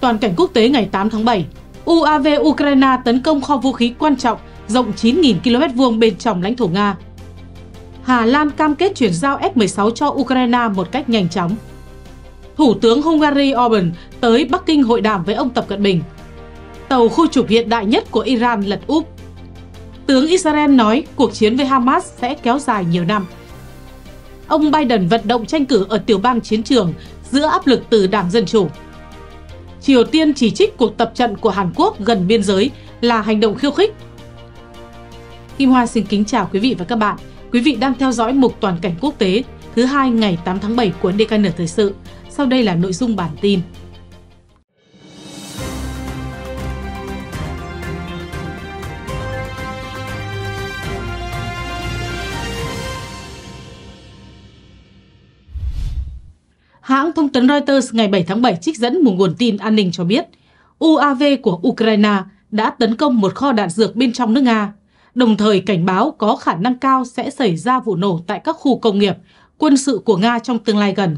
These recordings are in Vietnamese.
Toàn cảnh quốc tế ngày 8 tháng 7, UAV Ukraine tấn công kho vũ khí quan trọng rộng 9.000 km vuông bên trong lãnh thổ Nga. Hà Lan cam kết chuyển giao F-16 cho Ukraine một cách nhanh chóng. Thủ tướng Hungary Orbán tới Bắc Kinh hội đàm với ông Tập Cận Bình. Tàu khu trục hiện đại nhất của Iran lật úp. Tướng Israel nói cuộc chiến với Hamas sẽ kéo dài nhiều năm. Ông Biden vận động tranh cử ở tiểu bang chiến trường giữa áp lực từ Đảng Dân Chủ. Triều Tiên chỉ trích cuộc tập trận của Hàn Quốc gần biên giới là hành động khiêu khích. Kim Hoa xin kính chào quý vị và các bạn. Quý vị đang theo dõi mục toàn cảnh quốc tế thứ hai ngày 8 tháng 7 của DKN Thời sự. Sau đây là nội dung bản tin. tấn Reuters ngày 7 tháng 7 trích dẫn một nguồn tin an ninh cho biết, UAV của Ukraine đã tấn công một kho đạn dược bên trong nước Nga, đồng thời cảnh báo có khả năng cao sẽ xảy ra vụ nổ tại các khu công nghiệp, quân sự của Nga trong tương lai gần.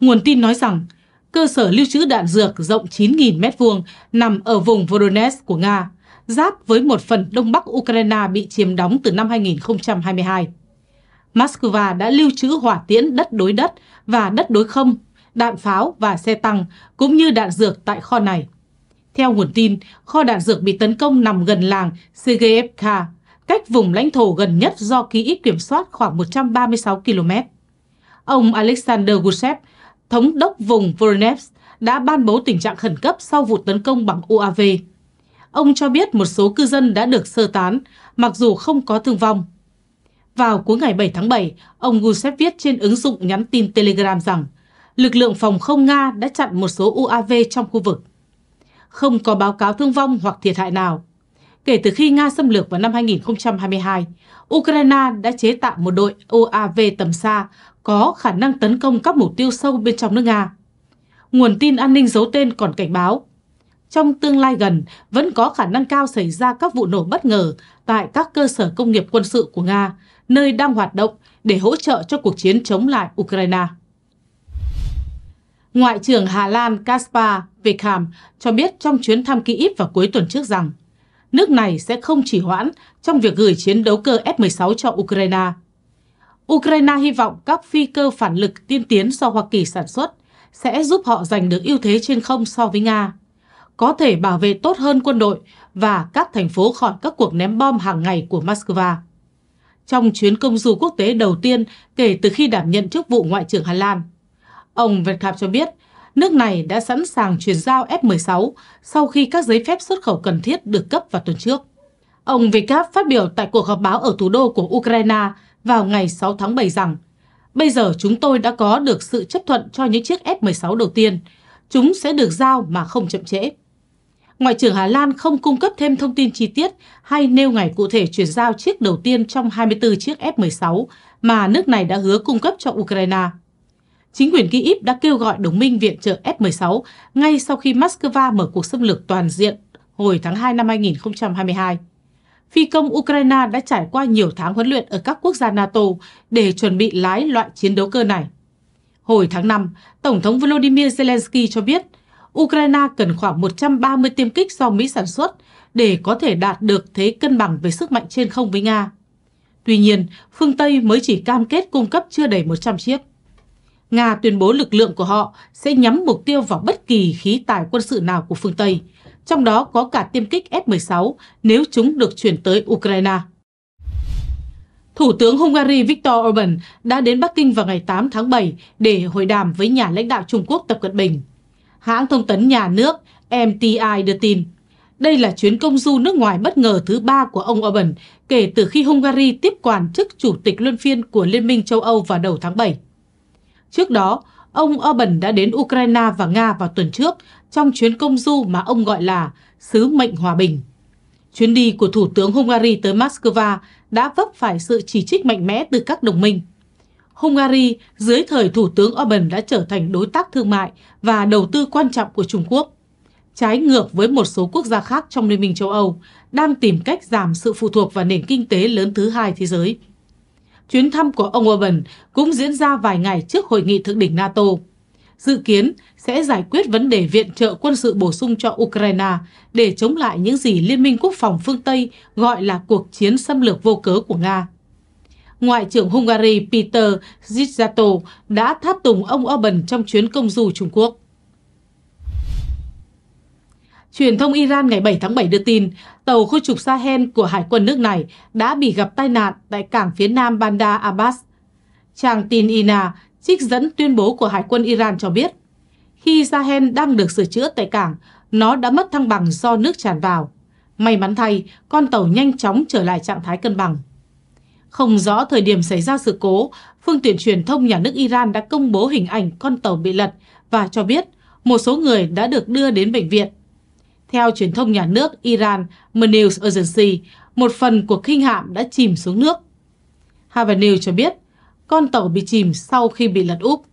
Nguồn tin nói rằng, cơ sở lưu trữ đạn dược rộng 9.000 m2 nằm ở vùng Voronezh của Nga, giáp với một phần đông bắc Ukraine bị chiếm đóng từ năm 2022. Moscow đã lưu trữ hỏa tiễn đất đối đất và đất đối không đạn pháo và xe tăng, cũng như đạn dược tại kho này. Theo nguồn tin, kho đạn dược bị tấn công nằm gần làng CGFK, cách vùng lãnh thổ gần nhất do ký ít kiểm soát khoảng 136 km. Ông Alexander Gusev, thống đốc vùng Voronezh, đã ban bố tình trạng khẩn cấp sau vụ tấn công bằng UAV. Ông cho biết một số cư dân đã được sơ tán, mặc dù không có thương vong. Vào cuối ngày 7 tháng 7, ông Gusev viết trên ứng dụng nhắn tin Telegram rằng lực lượng phòng không Nga đã chặn một số UAV trong khu vực. Không có báo cáo thương vong hoặc thiệt hại nào. Kể từ khi Nga xâm lược vào năm 2022, Ukraine đã chế tạo một đội UAV tầm xa có khả năng tấn công các mục tiêu sâu bên trong nước Nga. Nguồn tin an ninh giấu tên còn cảnh báo, trong tương lai gần vẫn có khả năng cao xảy ra các vụ nổ bất ngờ tại các cơ sở công nghiệp quân sự của Nga, nơi đang hoạt động để hỗ trợ cho cuộc chiến chống lại Ukraine. Ngoại trưởng Hà Lan Kaspar Wekam cho biết trong chuyến thăm Kyiv vào cuối tuần trước rằng nước này sẽ không chỉ hoãn trong việc gửi chiến đấu cơ F-16 cho Ukraine. Ukraine hy vọng các phi cơ phản lực tiên tiến do Hoa Kỳ sản xuất sẽ giúp họ giành được ưu thế trên không so với Nga, có thể bảo vệ tốt hơn quân đội và các thành phố khỏi các cuộc ném bom hàng ngày của Moscow. Trong chuyến công du quốc tế đầu tiên kể từ khi đảm nhận chức vụ Ngoại trưởng Hà Lan, Ông Verkap cho biết, nước này đã sẵn sàng chuyển giao F-16 sau khi các giấy phép xuất khẩu cần thiết được cấp vào tuần trước. Ông Verkap phát biểu tại cuộc họp báo ở thủ đô của Ukraine vào ngày 6 tháng 7 rằng Bây giờ chúng tôi đã có được sự chấp thuận cho những chiếc F-16 đầu tiên. Chúng sẽ được giao mà không chậm trễ. Ngoại trưởng Hà Lan không cung cấp thêm thông tin chi tiết hay nêu ngày cụ thể chuyển giao chiếc đầu tiên trong 24 chiếc F-16 mà nước này đã hứa cung cấp cho Ukraine chính quyền Kyiv đã kêu gọi đồng minh viện trợ f 16 ngay sau khi Moscow mở cuộc xâm lược toàn diện hồi tháng 2 năm 2022. Phi công Ukraine đã trải qua nhiều tháng huấn luyện ở các quốc gia NATO để chuẩn bị lái loại chiến đấu cơ này. Hồi tháng 5, Tổng thống Volodymyr Zelensky cho biết Ukraine cần khoảng 130 tiêm kích do Mỹ sản xuất để có thể đạt được thế cân bằng về sức mạnh trên không với Nga. Tuy nhiên, phương Tây mới chỉ cam kết cung cấp chưa đầy 100 chiếc. Nga tuyên bố lực lượng của họ sẽ nhắm mục tiêu vào bất kỳ khí tài quân sự nào của phương Tây, trong đó có cả tiêm kích F-16 nếu chúng được chuyển tới Ukraine. Thủ tướng Hungary Viktor Orbán đã đến Bắc Kinh vào ngày 8 tháng 7 để hội đàm với nhà lãnh đạo Trung Quốc Tập Cận Bình. Hãng thông tấn nhà nước MTI đưa tin, đây là chuyến công du nước ngoài bất ngờ thứ ba của ông Orbán kể từ khi Hungary tiếp quản chức chủ tịch luân phiên của Liên minh châu Âu vào đầu tháng 7. Trước đó, ông Orbán đã đến Ukraine và Nga vào tuần trước trong chuyến công du mà ông gọi là sứ mệnh hòa bình. Chuyến đi của Thủ tướng Hungary tới Moscow đã vấp phải sự chỉ trích mạnh mẽ từ các đồng minh. Hungary dưới thời Thủ tướng Orbán đã trở thành đối tác thương mại và đầu tư quan trọng của Trung Quốc. Trái ngược với một số quốc gia khác trong Liên minh châu Âu, đang tìm cách giảm sự phụ thuộc vào nền kinh tế lớn thứ hai thế giới chuyến thăm của ông Orban cũng diễn ra vài ngày trước hội nghị thượng đỉnh NATO. Dự kiến sẽ giải quyết vấn đề viện trợ quân sự bổ sung cho Ukraine để chống lại những gì Liên minh Quốc phòng phương Tây gọi là cuộc chiến xâm lược vô cớ của Nga. Ngoại trưởng Hungary Peter Zizzato đã tháp tùng ông Orban trong chuyến công du Trung Quốc. Truyền thông Iran ngày 7 tháng 7 đưa tin, tàu khu trục Sahel của Hải quân nước này đã bị gặp tai nạn tại cảng phía nam Bandar Abbas. Trang tin INA trích dẫn tuyên bố của Hải quân Iran cho biết, khi Sahel đang được sửa chữa tại cảng, nó đã mất thăng bằng do nước tràn vào. May mắn thay, con tàu nhanh chóng trở lại trạng thái cân bằng. Không rõ thời điểm xảy ra sự cố, phương tiện truyền thông nhà nước Iran đã công bố hình ảnh con tàu bị lật và cho biết một số người đã được đưa đến bệnh viện. Theo truyền thông nhà nước Iran News Agency, một phần của khinh hạm đã chìm xuống nước. Havanil cho biết, con tàu bị chìm sau khi bị lật úp.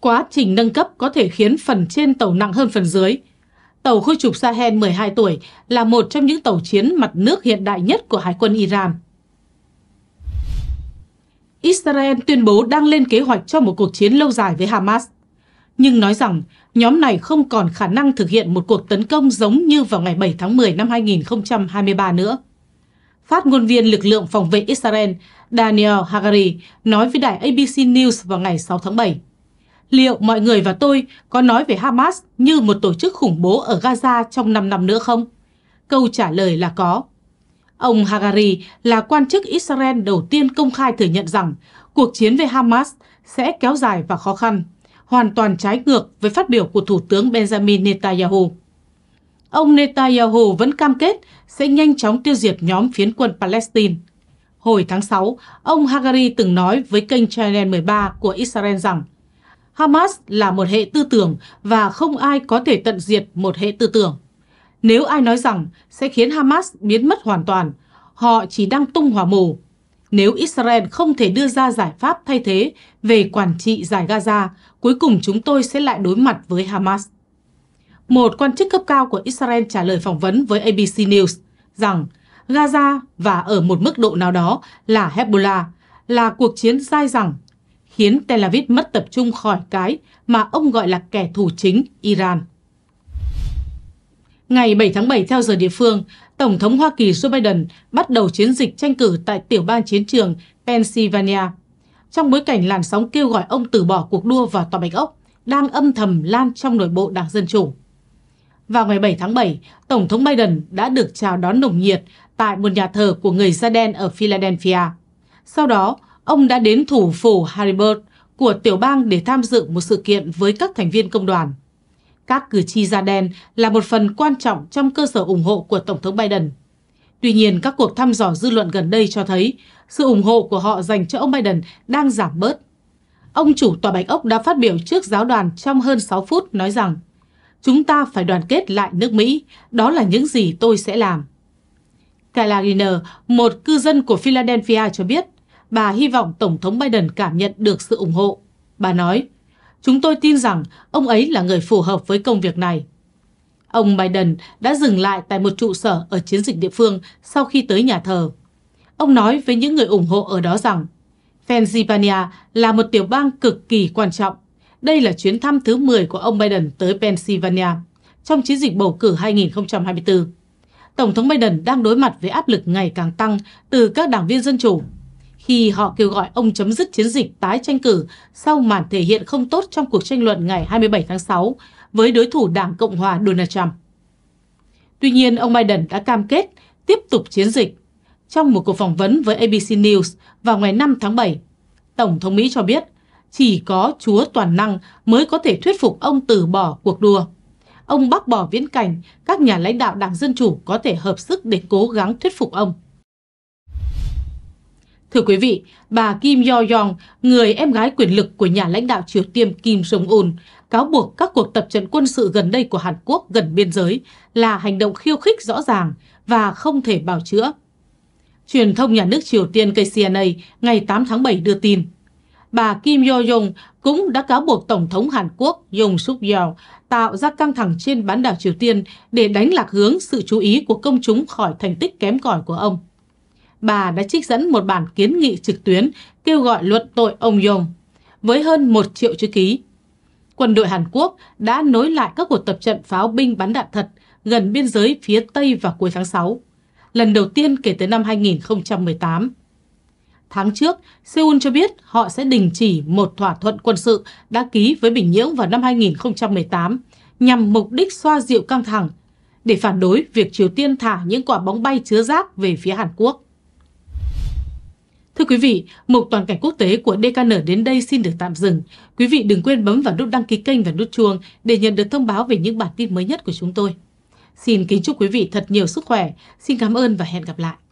Quá trình nâng cấp có thể khiến phần trên tàu nặng hơn phần dưới. Tàu khôi trục Sahel 12 tuổi là một trong những tàu chiến mặt nước hiện đại nhất của Hải quân Iran. Israel tuyên bố đang lên kế hoạch cho một cuộc chiến lâu dài với Hamas – nhưng nói rằng nhóm này không còn khả năng thực hiện một cuộc tấn công giống như vào ngày 7 tháng 10 năm 2023 nữa. Phát ngôn viên lực lượng phòng vệ Israel Daniel Hagari nói với đài ABC News vào ngày 6 tháng 7. Liệu mọi người và tôi có nói về Hamas như một tổ chức khủng bố ở Gaza trong 5 năm nữa không? Câu trả lời là có. Ông Hagari là quan chức Israel đầu tiên công khai thừa nhận rằng cuộc chiến với Hamas sẽ kéo dài và khó khăn hoàn toàn trái ngược với phát biểu của Thủ tướng Benjamin Netanyahu. Ông Netanyahu vẫn cam kết sẽ nhanh chóng tiêu diệt nhóm phiến quân Palestine. Hồi tháng 6, ông Hagari từng nói với kênh Channel 13 của Israel rằng Hamas là một hệ tư tưởng và không ai có thể tận diệt một hệ tư tưởng. Nếu ai nói rằng sẽ khiến Hamas biến mất hoàn toàn, họ chỉ đang tung hỏa mù nếu Israel không thể đưa ra giải pháp thay thế về quản trị giải Gaza, cuối cùng chúng tôi sẽ lại đối mặt với Hamas. Một quan chức cấp cao của Israel trả lời phỏng vấn với ABC News rằng Gaza và ở một mức độ nào đó là Hezbollah là cuộc chiến dai dẳng, khiến Tel Aviv mất tập trung khỏi cái mà ông gọi là kẻ thù chính Iran. Ngày 7 tháng 7 theo giờ địa phương, Tổng thống Hoa Kỳ Joe Biden bắt đầu chiến dịch tranh cử tại tiểu bang chiến trường Pennsylvania. Trong bối cảnh làn sóng kêu gọi ông từ bỏ cuộc đua vào Tòa Bạch Ốc đang âm thầm lan trong nội bộ Đảng Dân Chủ. Vào ngày 7 tháng 7, Tổng thống Biden đã được chào đón nồng nhiệt tại một nhà thờ của người da đen ở Philadelphia. Sau đó, ông đã đến thủ phủ Harrisburg của tiểu bang để tham dự một sự kiện với các thành viên công đoàn các cử tri da đen là một phần quan trọng trong cơ sở ủng hộ của Tổng thống Biden. Tuy nhiên, các cuộc thăm dò dư luận gần đây cho thấy sự ủng hộ của họ dành cho ông Biden đang giảm bớt. Ông chủ Tòa Bạch Ốc đã phát biểu trước giáo đoàn trong hơn 6 phút nói rằng Chúng ta phải đoàn kết lại nước Mỹ, đó là những gì tôi sẽ làm. Kayla Riner, một cư dân của Philadelphia cho biết, bà hy vọng Tổng thống Biden cảm nhận được sự ủng hộ. Bà nói, Chúng tôi tin rằng ông ấy là người phù hợp với công việc này. Ông Biden đã dừng lại tại một trụ sở ở chiến dịch địa phương sau khi tới nhà thờ. Ông nói với những người ủng hộ ở đó rằng Pennsylvania là một tiểu bang cực kỳ quan trọng. Đây là chuyến thăm thứ 10 của ông Biden tới Pennsylvania trong chiến dịch bầu cử 2024. Tổng thống Biden đang đối mặt với áp lực ngày càng tăng từ các đảng viên dân chủ khi họ kêu gọi ông chấm dứt chiến dịch tái tranh cử sau màn thể hiện không tốt trong cuộc tranh luận ngày 27 tháng 6 với đối thủ Đảng Cộng hòa Donald Trump. Tuy nhiên, ông Biden đã cam kết tiếp tục chiến dịch. Trong một cuộc phỏng vấn với ABC News vào ngày 5 tháng 7, Tổng thống Mỹ cho biết chỉ có Chúa Toàn Năng mới có thể thuyết phục ông từ bỏ cuộc đua. Ông bác bỏ viễn cảnh các nhà lãnh đạo Đảng Dân Chủ có thể hợp sức để cố gắng thuyết phục ông. Thưa quý vị, bà Kim Yo-yong, người em gái quyền lực của nhà lãnh đạo Triều Tiên Kim Jong-un, cáo buộc các cuộc tập trận quân sự gần đây của Hàn Quốc gần biên giới là hành động khiêu khích rõ ràng và không thể bào chữa. Truyền thông nhà nước Triều Tiên KCNA ngày 8 tháng 7 đưa tin, bà Kim Yo-yong cũng đã cáo buộc Tổng thống Hàn Quốc Yong suk yeol tạo ra căng thẳng trên bán đảo Triều Tiên để đánh lạc hướng sự chú ý của công chúng khỏi thành tích kém cỏi của ông bà đã trích dẫn một bản kiến nghị trực tuyến kêu gọi luận tội ông Yong với hơn một triệu chữ ký. Quân đội Hàn Quốc đã nối lại các cuộc tập trận pháo binh bắn đạn thật gần biên giới phía Tây vào cuối tháng 6, lần đầu tiên kể từ năm 2018. Tháng trước, Seoul cho biết họ sẽ đình chỉ một thỏa thuận quân sự đã ký với Bình Nhưỡng vào năm 2018 nhằm mục đích xoa dịu căng thẳng để phản đối việc Triều Tiên thả những quả bóng bay chứa rác về phía Hàn Quốc. Thưa quý vị, mục toàn cảnh quốc tế của DKN đến đây xin được tạm dừng. Quý vị đừng quên bấm vào nút đăng ký kênh và nút chuông để nhận được thông báo về những bản tin mới nhất của chúng tôi. Xin kính chúc quý vị thật nhiều sức khỏe. Xin cảm ơn và hẹn gặp lại.